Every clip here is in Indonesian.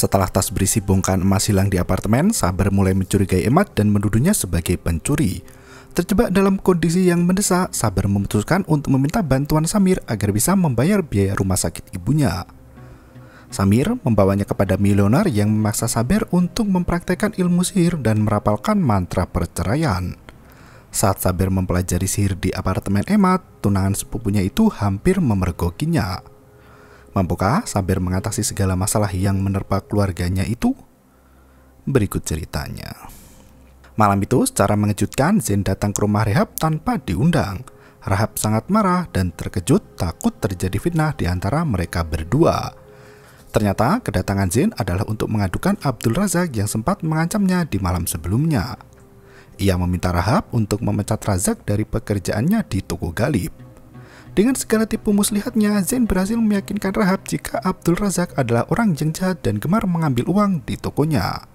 Setelah tas berisi bongkahan emas hilang di apartemen, Sabar mulai mencurigai Emad dan menuduhnya sebagai pencuri. Terjebak dalam kondisi yang mendesak, Saber memutuskan untuk meminta bantuan Samir agar bisa membayar biaya rumah sakit ibunya. Samir membawanya kepada milioner yang memaksa Saber untuk mempraktekkan ilmu sihir dan merapalkan mantra perceraian. Saat Saber mempelajari sihir di apartemen Emat, tunangan sepupunya itu hampir memergokinya. Mampukah Sabir mengatasi segala masalah yang menerpa keluarganya itu? Berikut ceritanya. Malam itu secara mengejutkan Zen datang ke rumah Rehab tanpa diundang. Rahab sangat marah dan terkejut takut terjadi fitnah di antara mereka berdua. Ternyata kedatangan Zain adalah untuk mengadukan Abdul Razak yang sempat mengancamnya di malam sebelumnya. Ia meminta Rahab untuk memecat Razak dari pekerjaannya di toko Galib. Dengan segala tipu muslihatnya, Zain berhasil meyakinkan Rahab jika Abdul Razak adalah orang yang jahat dan gemar mengambil uang di tokonya.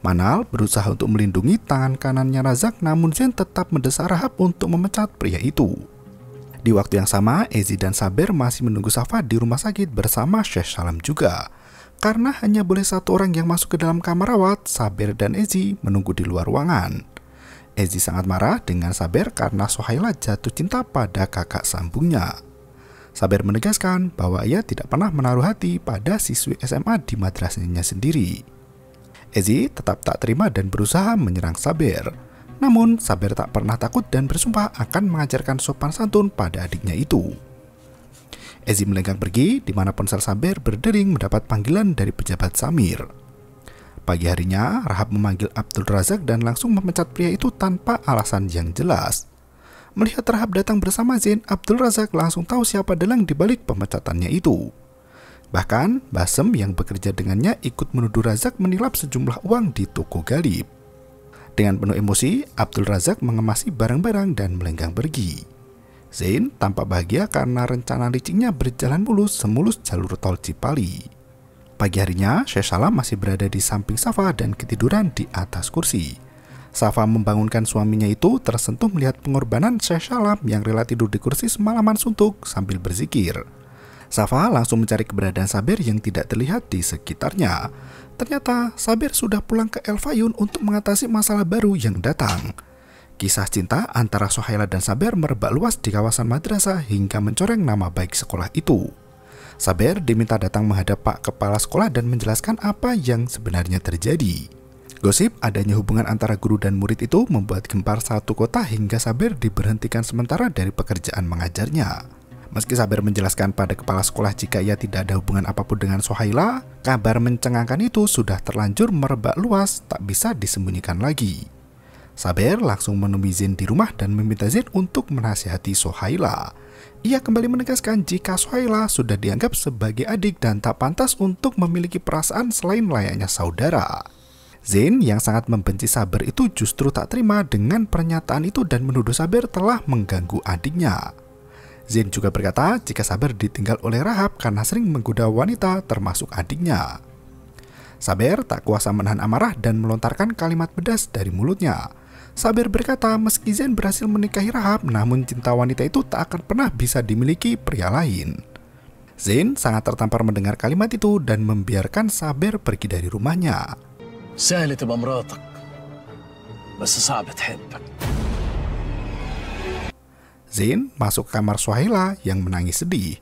Manal berusaha untuk melindungi tangan kanannya Razak namun Zain tetap mendesak Rahab untuk memecat pria itu. Di waktu yang sama, Ezi dan Saber masih menunggu Safa di rumah sakit bersama Syekh Salam juga. Karena hanya boleh satu orang yang masuk ke dalam kamar rawat, Saber dan Ezi menunggu di luar ruangan. Ezi sangat marah dengan Saber karena Sohaila jatuh cinta pada kakak sambungnya. Saber menegaskan bahwa ia tidak pernah menaruh hati pada siswi SMA di madrasahnya sendiri. Ezi tetap tak terima dan berusaha menyerang Saber. Namun, Saber tak pernah takut dan bersumpah akan mengajarkan sopan santun pada adiknya itu. Ezi melenggang pergi, di mana ponsel Saber berdering mendapat panggilan dari pejabat Samir. Pagi harinya, Rahab memanggil Abdul Razak dan langsung memecat pria itu tanpa alasan yang jelas. Melihat Rahab datang bersama Zain, Abdul Razak langsung tahu siapa dalang dibalik pemecatannya itu. Bahkan, Basem yang bekerja dengannya ikut menuduh Razak menilap sejumlah uang di toko Galib. Dengan penuh emosi, Abdul Razak mengemasi barang-barang dan melenggang pergi. Zain tampak bahagia karena rencana liciknya berjalan mulus semulus jalur tol Cipali. Pagi harinya, Syekh Salam masih berada di samping Safa dan ketiduran di atas kursi. Safa membangunkan suaminya itu tersentuh melihat pengorbanan Syekh Salam yang rela tidur di kursi semalaman suntuk sambil berzikir. Safa langsung mencari keberadaan Sabir yang tidak terlihat di sekitarnya. Ternyata Sabir sudah pulang ke El Fayun untuk mengatasi masalah baru yang datang. Kisah cinta antara Sohaila dan Sabir merebak luas di kawasan madrasah hingga mencoreng nama baik sekolah itu. Saber diminta datang menghadap Pak Kepala Sekolah dan menjelaskan apa yang sebenarnya terjadi. Gosip adanya hubungan antara guru dan murid itu membuat gempar satu kota hingga Saber diberhentikan sementara dari pekerjaan mengajarnya. Meski Saber menjelaskan pada kepala sekolah jika ia tidak ada hubungan apapun dengan Sohaila, kabar mencengangkan itu sudah terlanjur merebak luas, tak bisa disembunyikan lagi. Saber langsung menemui Zin di rumah dan meminta Zin untuk menasihati Sohaila. Ia kembali menegaskan jika Sohaila sudah dianggap sebagai adik dan tak pantas untuk memiliki perasaan selain layaknya saudara. Zain yang sangat membenci Saber itu justru tak terima dengan pernyataan itu dan menuduh Saber telah mengganggu adiknya. Zain juga berkata jika Saber ditinggal oleh Rahab karena sering menggoda wanita termasuk adiknya. Saber tak kuasa menahan amarah dan melontarkan kalimat pedas dari mulutnya. Sabir berkata meski Zen berhasil menikahi Rahab, namun cinta wanita itu tak akan pernah bisa dimiliki pria lain. Zen sangat tertampar mendengar kalimat itu dan membiarkan Saber pergi dari rumahnya. Zen masuk ke kamar Suhaila yang menangis sedih.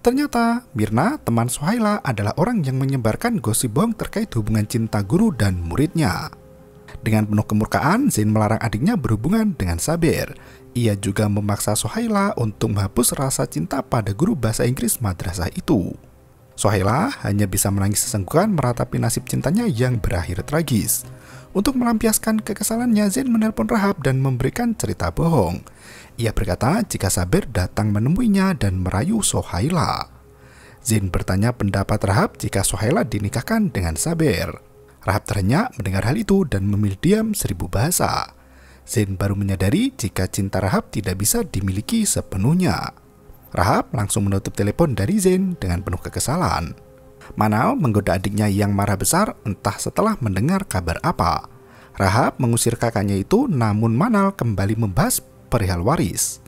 Ternyata Mirna, teman Suhaila adalah orang yang menyebarkan gosip bohong terkait hubungan cinta guru dan muridnya. Dengan penuh kemurkaan, Zain melarang adiknya berhubungan dengan Sabir. Ia juga memaksa Sohaila untuk menghapus rasa cinta pada guru bahasa Inggris madrasah itu. Sohaila hanya bisa menangis sesenggukan meratapi nasib cintanya yang berakhir tragis. Untuk melampiaskan kekesalannya, Zain menelpon Rahab dan memberikan cerita bohong. Ia berkata jika Sabir datang menemuinya dan merayu Sohaila. Zain bertanya pendapat Rahab jika Sohaila dinikahkan dengan Sabir. Rahab terhenyak mendengar hal itu dan memilih diam seribu bahasa. Zain baru menyadari jika cinta Rahab tidak bisa dimiliki sepenuhnya. Rahab langsung menutup telepon dari Zain dengan penuh kekesalan. Manal menggoda adiknya yang marah besar entah setelah mendengar kabar apa. Rahab mengusir kakaknya itu namun Manal kembali membahas perihal waris.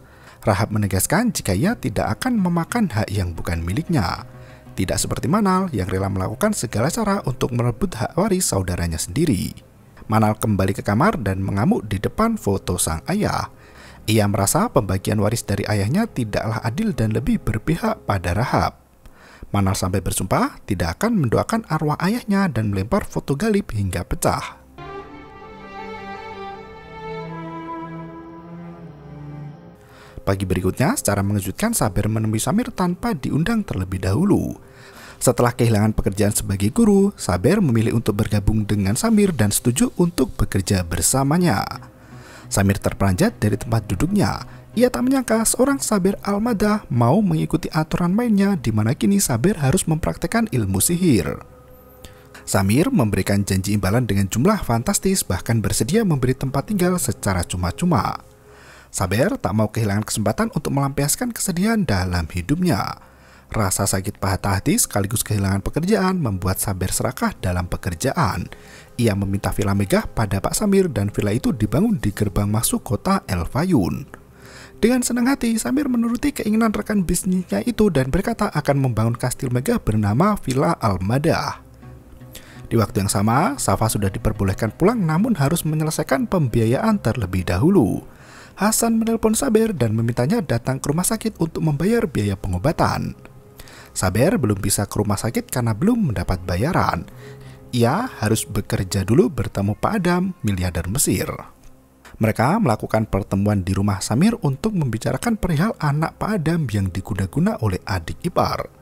Rahab menegaskan jika ia tidak akan memakan hak yang bukan miliknya tidak seperti Manal yang rela melakukan segala cara untuk merebut hak waris saudaranya sendiri. Manal kembali ke kamar dan mengamuk di depan foto sang ayah. Ia merasa pembagian waris dari ayahnya tidaklah adil dan lebih berpihak pada Rahab. Manal sampai bersumpah tidak akan mendoakan arwah ayahnya dan melempar foto Galib hingga pecah. Pagi berikutnya, secara mengejutkan Saber menemui Samir tanpa diundang terlebih dahulu. Setelah kehilangan pekerjaan sebagai guru, Saber memilih untuk bergabung dengan Samir dan setuju untuk bekerja bersamanya. Samir terperanjat dari tempat duduknya. Ia tak menyangka seorang Saber Almada mau mengikuti aturan mainnya di mana kini Saber harus mempraktekkan ilmu sihir. Samir memberikan janji imbalan dengan jumlah fantastis bahkan bersedia memberi tempat tinggal secara cuma-cuma. Saber tak mau kehilangan kesempatan untuk melampiaskan kesedihan dalam hidupnya. Rasa sakit patah hati sekaligus kehilangan pekerjaan membuat Saber serakah dalam pekerjaan. Ia meminta villa megah pada Pak Samir dan villa itu dibangun di gerbang masuk kota El Fayun. Dengan senang hati, Samir menuruti keinginan rekan bisnisnya itu dan berkata akan membangun kastil megah bernama Villa Almada. Di waktu yang sama, Safa sudah diperbolehkan pulang namun harus menyelesaikan pembiayaan terlebih dahulu. Hasan menelpon Saber dan memintanya datang ke rumah sakit untuk membayar biaya pengobatan. Saber belum bisa ke rumah sakit karena belum mendapat bayaran. Ia harus bekerja dulu bertemu Pak Adam, miliarder Mesir. Mereka melakukan pertemuan di rumah Samir untuk membicarakan perihal anak Pak Adam yang diguna-guna oleh adik ipar.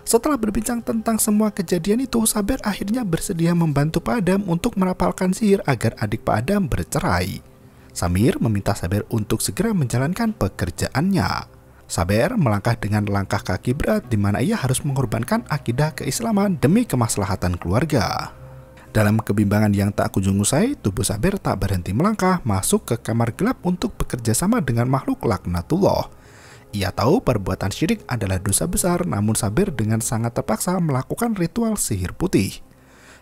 Setelah berbincang tentang semua kejadian itu, Saber akhirnya bersedia membantu Pak Adam untuk merapalkan sihir agar adik Pak Adam bercerai. Samir meminta Saber untuk segera menjalankan pekerjaannya. Saber melangkah dengan langkah kaki berat di mana ia harus mengorbankan akidah keislaman demi kemaslahatan keluarga. Dalam kebimbangan yang tak kunjung usai, tubuh Saber tak berhenti melangkah masuk ke kamar gelap untuk bekerja sama dengan makhluk laknatullah. Ia tahu perbuatan syirik adalah dosa besar, namun Saber dengan sangat terpaksa melakukan ritual sihir putih.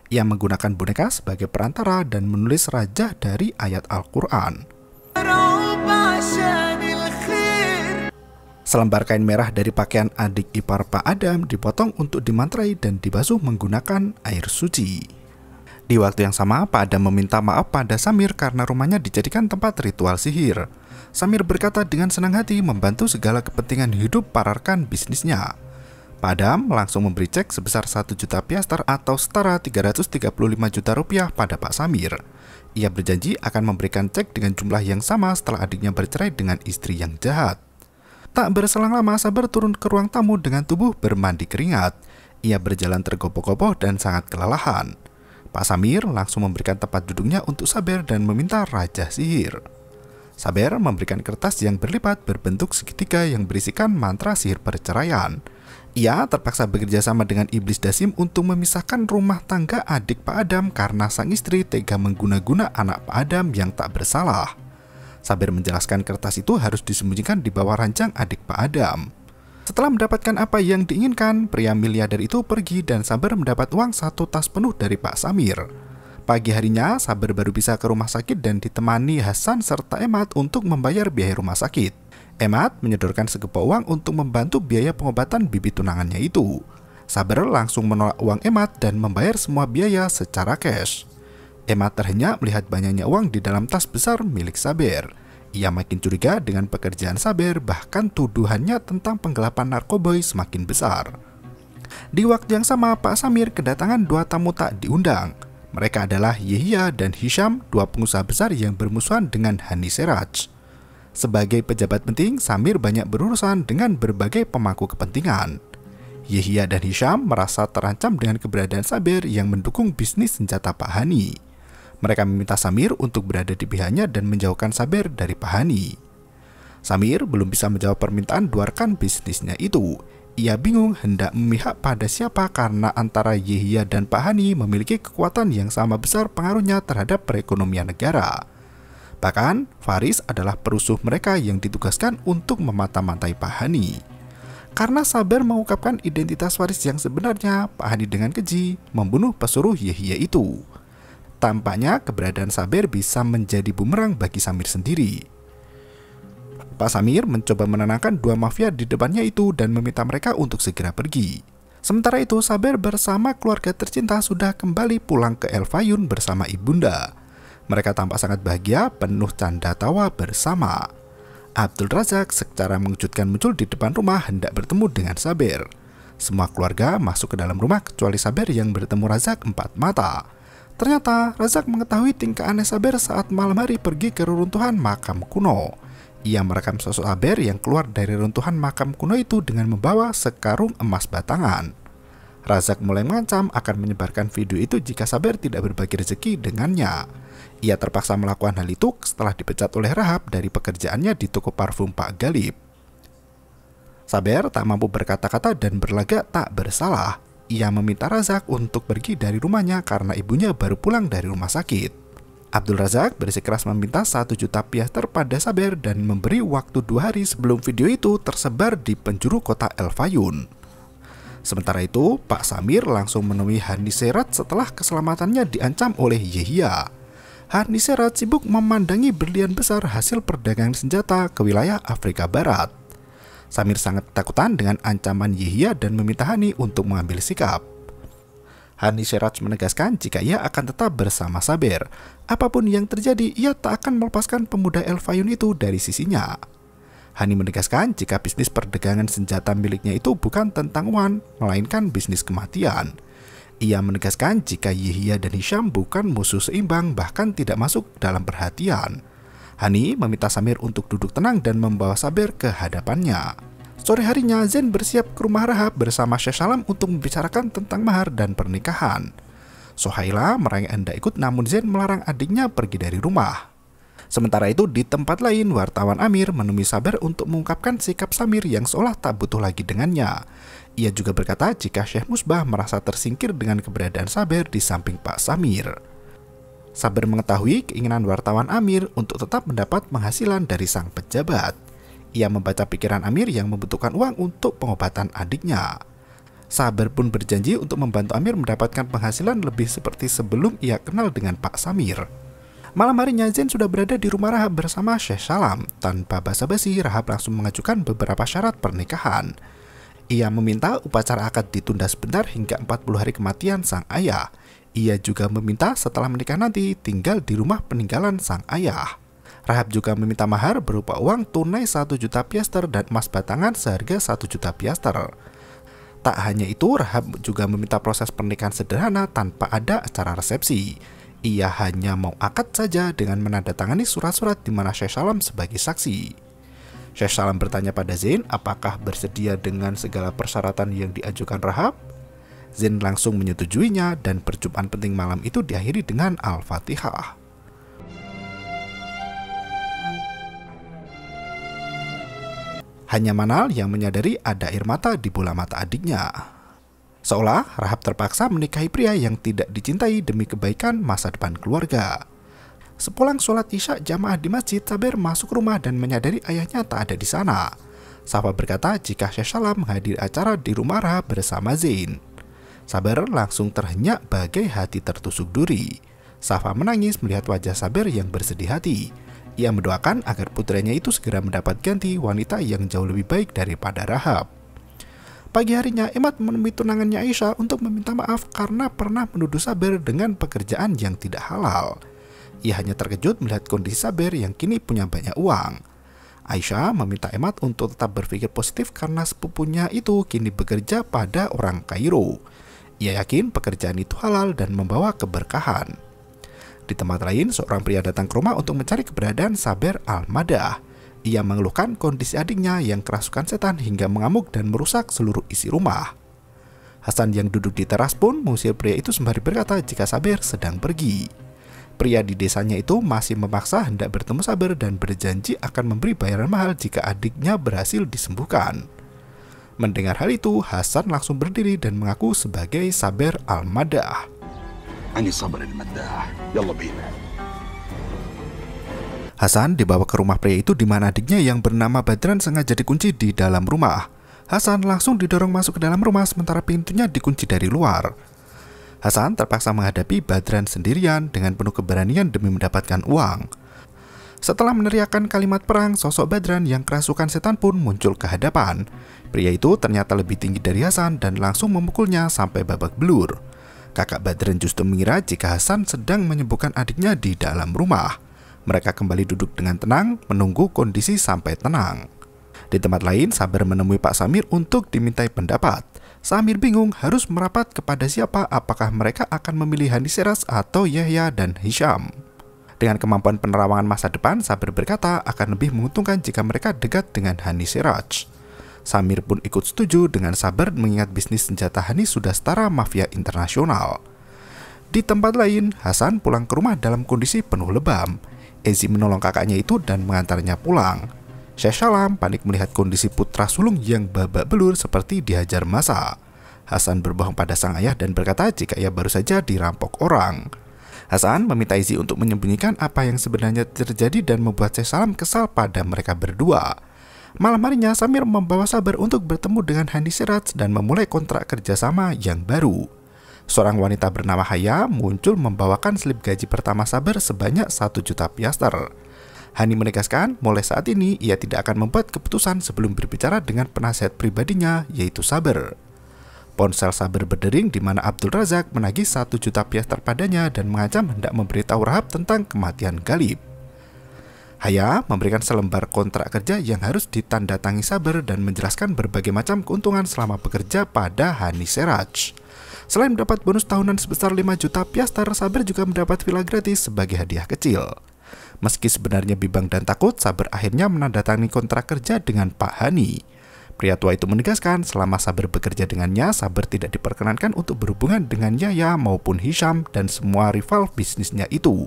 Ia menggunakan boneka sebagai perantara dan menulis raja dari ayat Al-Quran. Selembar kain merah dari pakaian adik ipar Pak Adam dipotong untuk dimantrai dan dibasuh menggunakan air suci. Di waktu yang sama, Pak Adam meminta maaf pada Samir karena rumahnya dijadikan tempat ritual sihir. Samir berkata dengan senang hati membantu segala kepentingan hidup para rekan bisnisnya. Padam langsung memberi cek sebesar 1 juta piaster atau setara 335 juta rupiah pada Pak Samir. Ia berjanji akan memberikan cek dengan jumlah yang sama setelah adiknya bercerai dengan istri yang jahat. Tak berselang lama, Sabar turun ke ruang tamu dengan tubuh bermandi keringat. Ia berjalan tergopoh-gopoh dan sangat kelelahan. Pak Samir langsung memberikan tempat duduknya untuk Saber dan meminta Raja Sihir. Saber memberikan kertas yang berlipat berbentuk segitiga yang berisikan mantra sihir perceraian. Ia terpaksa bekerja sama dengan iblis Dasim untuk memisahkan rumah tangga adik Pak Adam karena sang istri tega mengguna-guna anak Pak Adam yang tak bersalah. Sabir menjelaskan kertas itu harus disembunyikan di bawah ranjang adik Pak Adam. Setelah mendapatkan apa yang diinginkan, pria miliarder itu pergi dan Sabir mendapat uang satu tas penuh dari Pak Samir. Pagi harinya, Sabir baru bisa ke rumah sakit dan ditemani Hasan serta Emad untuk membayar biaya rumah sakit. Emat menyedorkan segepok uang untuk membantu biaya pengobatan bibi tunangannya itu. Saber langsung menolak uang Emat dan membayar semua biaya secara cash. Emat terhenyak melihat banyaknya uang di dalam tas besar milik Saber. Ia makin curiga dengan pekerjaan Saber, bahkan tuduhannya tentang penggelapan narkoba semakin besar. Di waktu yang sama, Pak Samir kedatangan dua tamu tak diundang. Mereka adalah Yehia dan Hisham, dua pengusaha besar yang bermusuhan dengan Hani Seraj. Sebagai pejabat penting, Samir banyak berurusan dengan berbagai pemangku kepentingan. Yehia dan Hisham merasa terancam dengan keberadaan Sabir yang mendukung bisnis senjata Pak Hani. Mereka meminta Samir untuk berada di pihaknya dan menjauhkan Sabir dari Pak Hani. Samir belum bisa menjawab permintaan duarkan bisnisnya itu. Ia bingung hendak memihak pada siapa karena antara Yehia dan Pak Hani memiliki kekuatan yang sama besar pengaruhnya terhadap perekonomian negara. Bahkan, Faris adalah perusuh mereka yang ditugaskan untuk memata-matai Pak Hani. Karena sabar mengungkapkan identitas Faris yang sebenarnya, Pak Hani dengan keji membunuh pesuruh Yahya itu. Tampaknya keberadaan Saber bisa menjadi bumerang bagi Samir sendiri. Pak Samir mencoba menenangkan dua mafia di depannya itu dan meminta mereka untuk segera pergi. Sementara itu, Saber bersama keluarga tercinta sudah kembali pulang ke El Fayun bersama ibunda. Mereka tampak sangat bahagia, penuh canda tawa bersama. Abdul Razak secara mengejutkan muncul di depan rumah hendak bertemu dengan Sabir. Semua keluarga masuk ke dalam rumah kecuali Sabir yang bertemu Razak empat mata. Ternyata Razak mengetahui tingkah aneh Sabir saat malam hari pergi ke reruntuhan makam kuno. Ia merekam sosok Sabir yang keluar dari reruntuhan makam kuno itu dengan membawa sekarung emas batangan. Razak mulai mengancam akan menyebarkan video itu jika Sabir tidak berbagi rezeki dengannya. Ia terpaksa melakukan hal itu setelah dipecat oleh Rahab dari pekerjaannya di toko parfum Pak Galib. Saber tak mampu berkata-kata dan berlagak tak bersalah. Ia meminta Razak untuk pergi dari rumahnya karena ibunya baru pulang dari rumah sakit. Abdul Razak bersikeras meminta satu juta piaster pada Saber dan memberi waktu dua hari sebelum video itu tersebar di penjuru kota El Fayun. Sementara itu, Pak Samir langsung menemui Hani Serat setelah keselamatannya diancam oleh Yehia. Serat sibuk memandangi berlian besar hasil perdagangan senjata ke wilayah Afrika Barat. Samir sangat ketakutan dengan ancaman Yihya dan meminta Hani untuk mengambil sikap. Hani Haniserat menegaskan jika ia akan tetap bersama Saber, Apapun yang terjadi, ia tak akan melepaskan pemuda Elfayun itu dari sisinya. Hani menegaskan jika bisnis perdagangan senjata miliknya itu bukan tentang Wan, melainkan bisnis kematian. Ia menegaskan jika Yihya dan Hisham bukan musuh seimbang bahkan tidak masuk dalam perhatian. Hani meminta Samir untuk duduk tenang dan membawa Sabir ke hadapannya. Sore harinya, Zen bersiap ke rumah Rahab bersama Syekh Salam untuk membicarakan tentang mahar dan pernikahan. Sohaila merayang hendak ikut namun Zen melarang adiknya pergi dari rumah. Sementara itu di tempat lain wartawan Amir menemui Saber untuk mengungkapkan sikap Samir yang seolah tak butuh lagi dengannya. Ia juga berkata jika Syekh Musbah merasa tersingkir dengan keberadaan Saber di samping Pak Samir. Saber mengetahui keinginan wartawan Amir untuk tetap mendapat penghasilan dari sang pejabat. Ia membaca pikiran Amir yang membutuhkan uang untuk pengobatan adiknya. Saber pun berjanji untuk membantu Amir mendapatkan penghasilan lebih seperti sebelum ia kenal dengan Pak Samir. Malam harinya Zain sudah berada di rumah Rahab bersama Syekh Salam. Tanpa basa-basi, Rahab langsung mengajukan beberapa syarat pernikahan. Ia meminta upacara akad ditunda sebentar hingga 40 hari kematian sang ayah. Ia juga meminta setelah menikah nanti tinggal di rumah peninggalan sang ayah. Rahab juga meminta mahar berupa uang tunai 1 juta piaster dan emas batangan seharga 1 juta piaster. Tak hanya itu, Rahab juga meminta proses pernikahan sederhana tanpa ada acara resepsi. Ia hanya mau akad saja dengan menandatangani surat-surat di mana Syekh Salam sebagai saksi. Syekh Salam bertanya pada Zain apakah bersedia dengan segala persyaratan yang diajukan Rahab. Zain langsung menyetujuinya dan perjumpaan penting malam itu diakhiri dengan Al-Fatihah. Hanya Manal yang menyadari ada air mata di bola mata adiknya. Seolah Rahab terpaksa menikahi pria yang tidak dicintai demi kebaikan masa depan keluarga. Sepulang sholat isya jamaah di masjid, Saber masuk rumah dan menyadari ayahnya tak ada di sana. Safa berkata jika Syekh Salam menghadiri acara di rumah Rahab bersama Zain. Saber langsung terhenyak bagai hati tertusuk duri. Safa menangis melihat wajah Saber yang bersedih hati. Ia mendoakan agar putranya itu segera mendapat ganti wanita yang jauh lebih baik daripada Rahab. Pagi harinya, Emad menemui tunangannya Aisyah untuk meminta maaf karena pernah menuduh Saber dengan pekerjaan yang tidak halal. Ia hanya terkejut melihat kondisi Saber yang kini punya banyak uang. Aisyah meminta Emad untuk tetap berpikir positif karena sepupunya itu kini bekerja pada orang Kairo. Ia yakin pekerjaan itu halal dan membawa keberkahan. Di tempat lain, seorang pria datang ke rumah untuk mencari keberadaan Saber Al-Madah. Ia mengeluhkan kondisi adiknya yang kerasukan setan hingga mengamuk dan merusak seluruh isi rumah. Hasan yang duduk di teras pun mengusir pria itu sembari berkata jika Saber sedang pergi. Pria di desanya itu masih memaksa hendak bertemu Saber dan berjanji akan memberi bayaran mahal jika adiknya berhasil disembuhkan. Mendengar hal itu, Hasan langsung berdiri dan mengaku sebagai Saber Al-Madah. Ani Saber al yalla ya bina. Hasan dibawa ke rumah pria itu di mana adiknya yang bernama Badran sengaja dikunci di dalam rumah. Hasan langsung didorong masuk ke dalam rumah sementara pintunya dikunci dari luar. Hasan terpaksa menghadapi Badran sendirian dengan penuh keberanian demi mendapatkan uang. Setelah meneriakkan kalimat perang, sosok Badran yang kerasukan setan pun muncul ke hadapan. Pria itu ternyata lebih tinggi dari Hasan dan langsung memukulnya sampai babak belur. Kakak Badran justru mengira jika Hasan sedang menyembuhkan adiknya di dalam rumah. Mereka kembali duduk dengan tenang, menunggu kondisi sampai tenang. Di tempat lain, Sabar menemui Pak Samir untuk dimintai pendapat. Samir bingung harus merapat kepada siapa, apakah mereka akan memilih Hani Haniseras atau Yahya dan Hisham. Dengan kemampuan penerawangan masa depan, Samir berkata akan lebih menguntungkan jika mereka dekat dengan Hani Siraj. Samir pun ikut setuju dengan sabar mengingat bisnis senjata Hani sudah setara mafia internasional. Di tempat lain, Hasan pulang ke rumah dalam kondisi penuh lebam. Ezi menolong kakaknya itu dan mengantarnya pulang. Syekh Syahsyalam panik melihat kondisi putra sulung yang babak belur seperti dihajar masa. Hasan berbohong pada sang ayah dan berkata jika ia baru saja dirampok orang. Hasan meminta izin untuk menyembunyikan apa yang sebenarnya terjadi dan membuat Syekh Syahsyalam kesal pada mereka berdua. Malam harinya Samir membawa sabar untuk bertemu dengan Handi Sirat dan memulai kontrak kerjasama yang baru. Seorang wanita bernama Haya muncul membawakan slip gaji pertama Sabar sebanyak 1 juta piaster. Hani menegaskan, mulai saat ini ia tidak akan membuat keputusan sebelum berbicara dengan penasihat pribadinya, yaitu Saber. Ponsel Saber berdering di mana Abdul Razak menagih satu juta pias terpadanya dan mengancam hendak memberitahu Rahab tentang kematian Galib. Haya memberikan selembar kontrak kerja yang harus ditandatangi Saber dan menjelaskan berbagai macam keuntungan selama bekerja pada Hani Seraj. Selain mendapat bonus tahunan sebesar 5 juta piaster, Saber juga mendapat villa gratis sebagai hadiah kecil. Meski sebenarnya bimbang dan takut, Saber akhirnya menandatangani kontrak kerja dengan Pak Hani. Pria tua itu menegaskan, selama Saber bekerja dengannya, Saber tidak diperkenankan untuk berhubungan dengan Yaya maupun Hisham dan semua rival bisnisnya itu.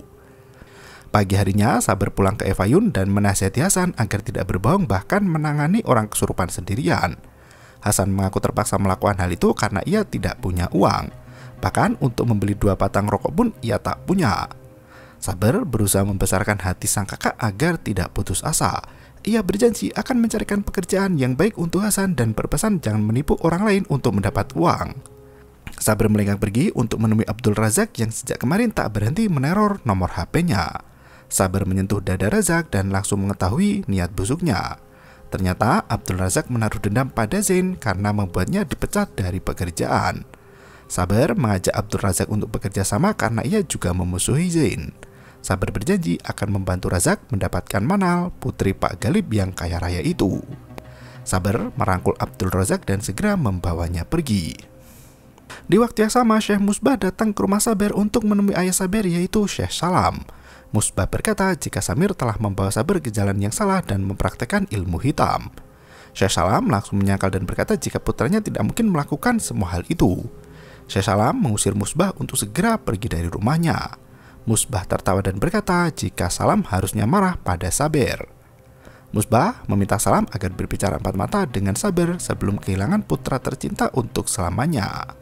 Pagi harinya, Saber pulang ke Evayun dan menasihati Hasan agar tidak berbohong bahkan menangani orang kesurupan sendirian. Hasan mengaku terpaksa melakukan hal itu karena ia tidak punya uang. Bahkan untuk membeli dua batang rokok pun ia tak punya. Sabar berusaha membesarkan hati sang kakak agar tidak putus asa. Ia berjanji akan mencarikan pekerjaan yang baik untuk Hasan dan berpesan jangan menipu orang lain untuk mendapat uang. Sabar melenggang pergi untuk menemui Abdul Razak yang sejak kemarin tak berhenti meneror nomor HP-nya. Sabar menyentuh dada Razak dan langsung mengetahui niat busuknya. Ternyata Abdul Razak menaruh dendam pada Zain karena membuatnya dipecat dari pekerjaan. Sabar mengajak Abdul Razak untuk bekerja sama karena ia juga memusuhi Zain. Sabar berjanji akan membantu Razak mendapatkan Manal, putri Pak Galib yang kaya raya itu. Sabar merangkul Abdul Razak dan segera membawanya pergi. Di waktu yang sama, Syekh Musbah datang ke rumah Sabar untuk menemui ayah Sabar yaitu Syekh Salam. Musbah berkata jika Samir telah membawa Sabar ke jalan yang salah dan mempraktekkan ilmu hitam. Syekh Salam langsung menyangkal dan berkata jika putranya tidak mungkin melakukan semua hal itu. Syekh Salam mengusir Musbah untuk segera pergi dari rumahnya. Musbah tertawa dan berkata jika Salam harusnya marah pada Saber. Musbah meminta Salam agar berbicara empat mata dengan Saber sebelum kehilangan putra tercinta untuk selamanya.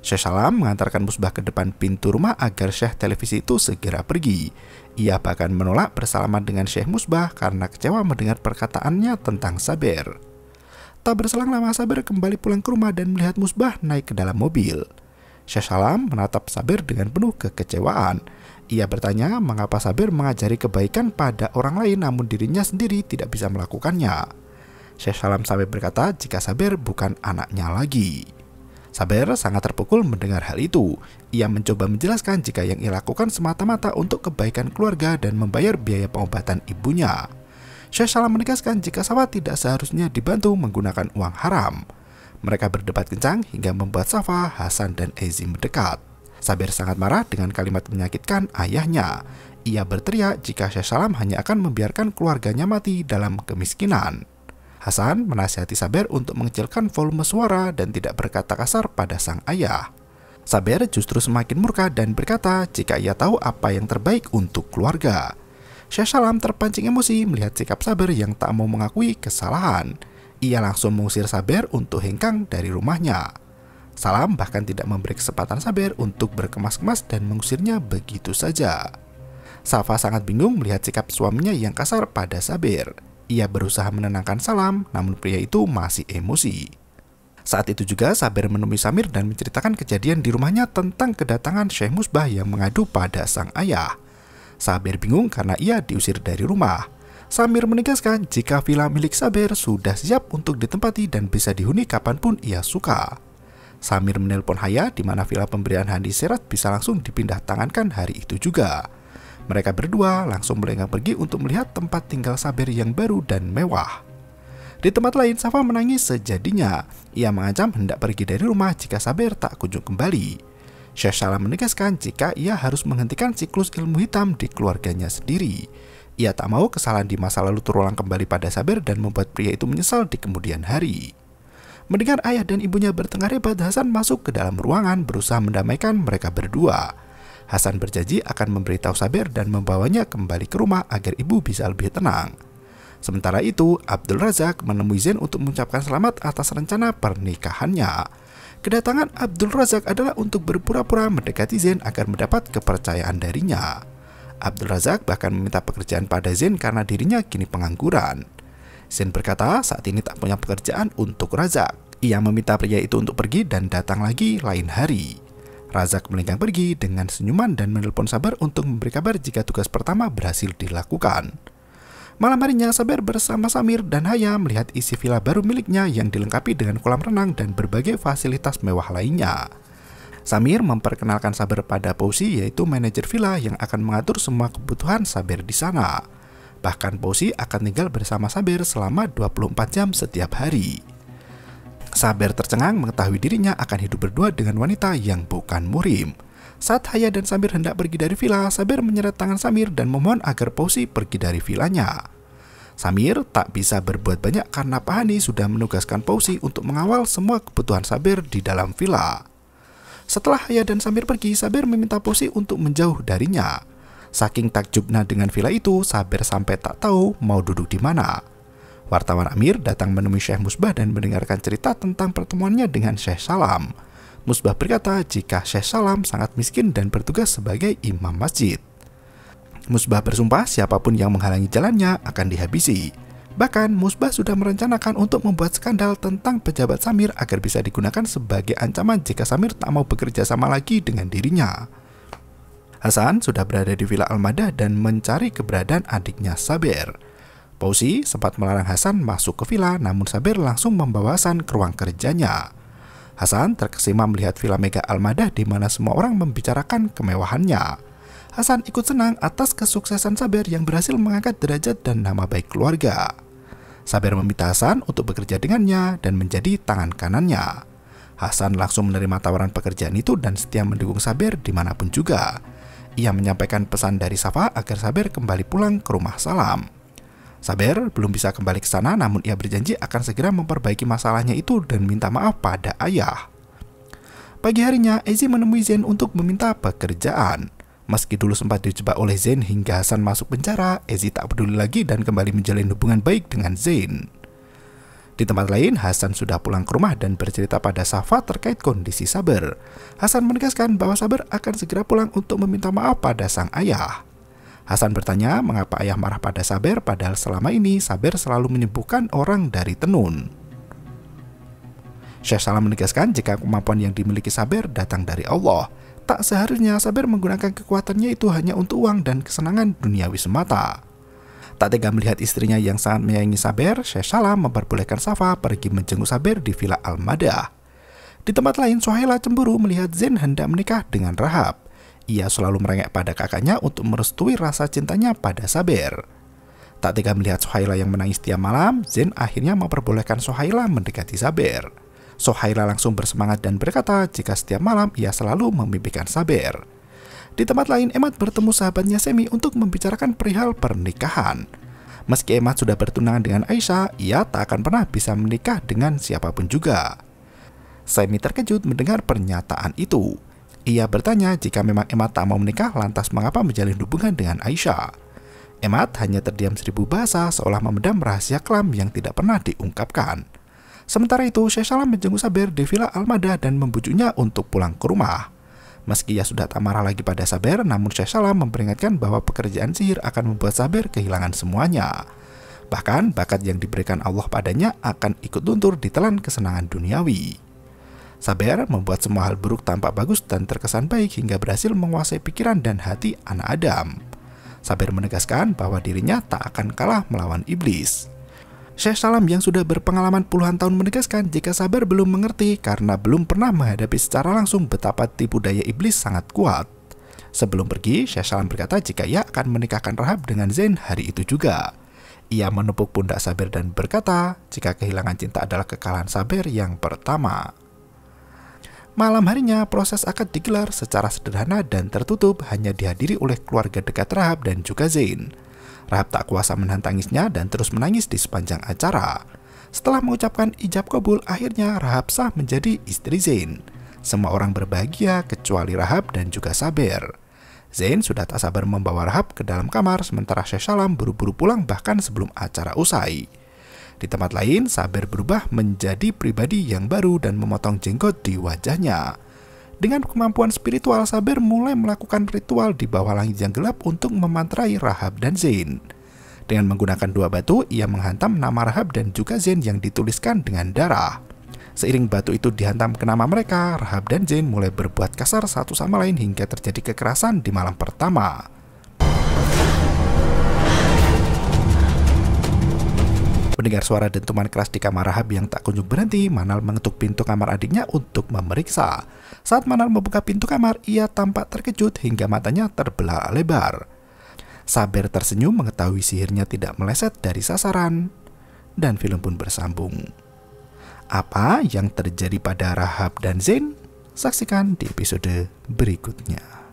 Syekh Salam mengantarkan Musbah ke depan pintu rumah agar Syekh televisi itu segera pergi. Ia bahkan menolak bersalaman dengan Syekh Musbah karena kecewa mendengar perkataannya tentang Saber. Tak berselang lama Saber kembali pulang ke rumah dan melihat Musbah naik ke dalam mobil. Syekh Salam menatap Saber dengan penuh kekecewaan. Ia bertanya mengapa Sabir mengajari kebaikan pada orang lain namun dirinya sendiri tidak bisa melakukannya. Syekh Salam sampai berkata jika Sabir bukan anaknya lagi. Sabir sangat terpukul mendengar hal itu. Ia mencoba menjelaskan jika yang ia lakukan semata-mata untuk kebaikan keluarga dan membayar biaya pengobatan ibunya. Syekh Salam menegaskan jika Safa tidak seharusnya dibantu menggunakan uang haram. Mereka berdebat kencang hingga membuat Safa, Hasan, dan Ezi mendekat. Saber sangat marah dengan kalimat menyakitkan ayahnya. Ia berteriak jika Syekh Salam hanya akan membiarkan keluarganya mati dalam kemiskinan. Hasan menasihati Saber untuk mengecilkan volume suara dan tidak berkata kasar pada sang ayah. Saber justru semakin murka dan berkata jika ia tahu apa yang terbaik untuk keluarga. Syekh Salam terpancing emosi melihat sikap Saber yang tak mau mengakui kesalahan. Ia langsung mengusir Saber untuk hengkang dari rumahnya. Salam bahkan tidak memberi kesempatan Saber untuk berkemas-kemas dan mengusirnya begitu saja. Safa sangat bingung melihat sikap suaminya yang kasar pada Saber. Ia berusaha menenangkan Salam, namun pria itu masih emosi. Saat itu juga Saber menemui Samir dan menceritakan kejadian di rumahnya tentang kedatangan Syekh Musbah yang mengadu pada sang ayah. Saber bingung karena ia diusir dari rumah. Samir menegaskan jika villa milik Saber sudah siap untuk ditempati dan bisa dihuni kapanpun ia suka. Samir menelpon Haya di mana villa pemberian Handi Serat bisa langsung dipindah tangankan hari itu juga. Mereka berdua langsung melenggang pergi untuk melihat tempat tinggal Saber yang baru dan mewah. Di tempat lain, Safa menangis sejadinya. Ia mengancam hendak pergi dari rumah jika Saber tak kunjung kembali. Syekh Salam menegaskan jika ia harus menghentikan siklus ilmu hitam di keluarganya sendiri. Ia tak mau kesalahan di masa lalu terulang kembali pada Saber dan membuat pria itu menyesal di kemudian hari. Mendengar ayah dan ibunya bertengkar hebat, Hasan masuk ke dalam ruangan berusaha mendamaikan mereka berdua. Hasan berjanji akan memberitahu Sabir dan membawanya kembali ke rumah agar ibu bisa lebih tenang. Sementara itu, Abdul Razak menemui Zen untuk mengucapkan selamat atas rencana pernikahannya. Kedatangan Abdul Razak adalah untuk berpura-pura mendekati Zen agar mendapat kepercayaan darinya. Abdul Razak bahkan meminta pekerjaan pada Zen karena dirinya kini pengangguran. Zen berkata saat ini tak punya pekerjaan untuk Razak. Ia meminta pria itu untuk pergi dan datang lagi lain hari. Razak melenggang pergi dengan senyuman dan menelpon Saber untuk memberi kabar jika tugas pertama berhasil dilakukan. Malam harinya Saber bersama Samir dan Haya melihat isi villa baru miliknya yang dilengkapi dengan kolam renang dan berbagai fasilitas mewah lainnya. Samir memperkenalkan Saber pada Pausi yaitu manajer villa yang akan mengatur semua kebutuhan Saber di sana bahkan Posi akan tinggal bersama Saber selama 24 jam setiap hari. Saber tercengang mengetahui dirinya akan hidup berdua dengan wanita yang bukan murim. Saat Haya dan Samir hendak pergi dari villa, Saber menyeret tangan Samir dan memohon agar Posi pergi dari villanya. Samir tak bisa berbuat banyak karena Pahani sudah menugaskan Posi untuk mengawal semua kebutuhan Saber di dalam villa. Setelah Haya dan Samir pergi, Saber meminta Posi untuk menjauh darinya. Saking takjubnya dengan villa itu, Saber sampai tak tahu mau duduk di mana. Wartawan Amir datang menemui Syekh Musbah dan mendengarkan cerita tentang pertemuannya dengan Syekh Salam. Musbah berkata jika Syekh Salam sangat miskin dan bertugas sebagai imam masjid. Musbah bersumpah siapapun yang menghalangi jalannya akan dihabisi. Bahkan Musbah sudah merencanakan untuk membuat skandal tentang pejabat Samir agar bisa digunakan sebagai ancaman jika Samir tak mau bekerja sama lagi dengan dirinya. Hasan sudah berada di Villa Almada dan mencari keberadaan adiknya Saber. Pausi sempat melarang Hasan masuk ke villa, namun Saber langsung membawa Hasan ke ruang kerjanya. Hasan terkesima melihat villa mega Almada di mana semua orang membicarakan kemewahannya. Hasan ikut senang atas kesuksesan Saber yang berhasil mengangkat derajat dan nama baik keluarga. Saber meminta Hasan untuk bekerja dengannya dan menjadi tangan kanannya. Hasan langsung menerima tawaran pekerjaan itu dan setia mendukung Saber dimanapun juga. Ia menyampaikan pesan dari Safa agar Saber kembali pulang ke rumah Salam. Saber belum bisa kembali ke sana namun ia berjanji akan segera memperbaiki masalahnya itu dan minta maaf pada ayah. Pagi harinya, Ezi menemui Zen untuk meminta pekerjaan. Meski dulu sempat dijebak oleh Zen hingga Hasan masuk penjara, Ezi tak peduli lagi dan kembali menjalin hubungan baik dengan Zen. Di tempat lain, Hasan sudah pulang ke rumah dan bercerita pada Safa terkait kondisi Sabar. Hasan menegaskan bahwa Sabar akan segera pulang untuk meminta maaf pada sang ayah. Hasan bertanya mengapa ayah marah pada Saber padahal selama ini Saber selalu menyembuhkan orang dari tenun. Syekh Salam menegaskan jika kemampuan yang dimiliki Saber datang dari Allah. Tak seharusnya Saber menggunakan kekuatannya itu hanya untuk uang dan kesenangan duniawi semata. Tak tega melihat istrinya yang sangat menyayangi Saber, Syekh Salam memperbolehkan Safa pergi menjenguk Saber di Villa Almada. Di tempat lain, Suhaila cemburu melihat Zen hendak menikah dengan Rahab. Ia selalu merengek pada kakaknya untuk merestui rasa cintanya pada Saber. Tak tega melihat Suhaila yang menangis tiap malam, Zen akhirnya memperbolehkan Suhaila mendekati Saber. Suhaila langsung bersemangat dan berkata jika setiap malam ia selalu memimpikan Saber. Di tempat lain, Emat bertemu sahabatnya Semi untuk membicarakan perihal pernikahan. Meski Emat sudah bertunangan dengan Aisyah, ia tak akan pernah bisa menikah dengan siapapun juga. Semi terkejut mendengar pernyataan itu. Ia bertanya jika memang Emat tak mau menikah lantas mengapa menjalin hubungan dengan Aisyah. Emat hanya terdiam seribu bahasa seolah memendam rahasia kelam yang tidak pernah diungkapkan. Sementara itu, Syekh Salam menjenguk Saber di Villa Almada dan membujuknya untuk pulang ke rumah. Meski ia sudah tak marah lagi pada Saber, namun Salam memperingatkan bahwa pekerjaan sihir akan membuat Saber kehilangan semuanya. Bahkan bakat yang diberikan Allah padanya akan ikut luntur ditelan kesenangan duniawi. Saber membuat semua hal buruk tampak bagus dan terkesan baik hingga berhasil menguasai pikiran dan hati anak Adam. Saber menegaskan bahwa dirinya tak akan kalah melawan iblis. Syekh Salam yang sudah berpengalaman puluhan tahun menegaskan jika sabar belum mengerti karena belum pernah menghadapi secara langsung betapa tipu daya iblis sangat kuat. Sebelum pergi, Syekh Salam berkata jika ia akan menikahkan Rahab dengan Zain hari itu juga. Ia menepuk pundak Saber dan berkata, jika kehilangan cinta adalah kekalahan Saber yang pertama. Malam harinya, proses akad digelar secara sederhana dan tertutup hanya dihadiri oleh keluarga dekat Rahab dan juga Zain. Rahab tak kuasa menahan tangisnya dan terus menangis di sepanjang acara. Setelah mengucapkan ijab kabul, akhirnya Rahab sah menjadi istri Zain. Semua orang berbahagia kecuali Rahab dan juga Saber. Zain sudah tak sabar membawa Rahab ke dalam kamar sementara Syekh Salam buru-buru pulang bahkan sebelum acara usai. Di tempat lain, Saber berubah menjadi pribadi yang baru dan memotong jenggot di wajahnya. Dengan kemampuan spiritual, Saber mulai melakukan ritual di bawah langit yang gelap untuk memantrai Rahab dan Zain. Dengan menggunakan dua batu, ia menghantam nama Rahab dan juga Zain yang dituliskan dengan darah. Seiring batu itu dihantam ke nama mereka, Rahab dan Zain mulai berbuat kasar satu sama lain hingga terjadi kekerasan di malam pertama. Mendengar suara dentuman keras di kamar Rahab yang tak kunjung berhenti, Manal mengetuk pintu kamar adiknya untuk memeriksa. Saat Manal membuka pintu kamar, ia tampak terkejut hingga matanya terbelah lebar. Saber tersenyum mengetahui sihirnya tidak meleset dari sasaran. Dan film pun bersambung. Apa yang terjadi pada Rahab dan Zain? Saksikan di episode berikutnya.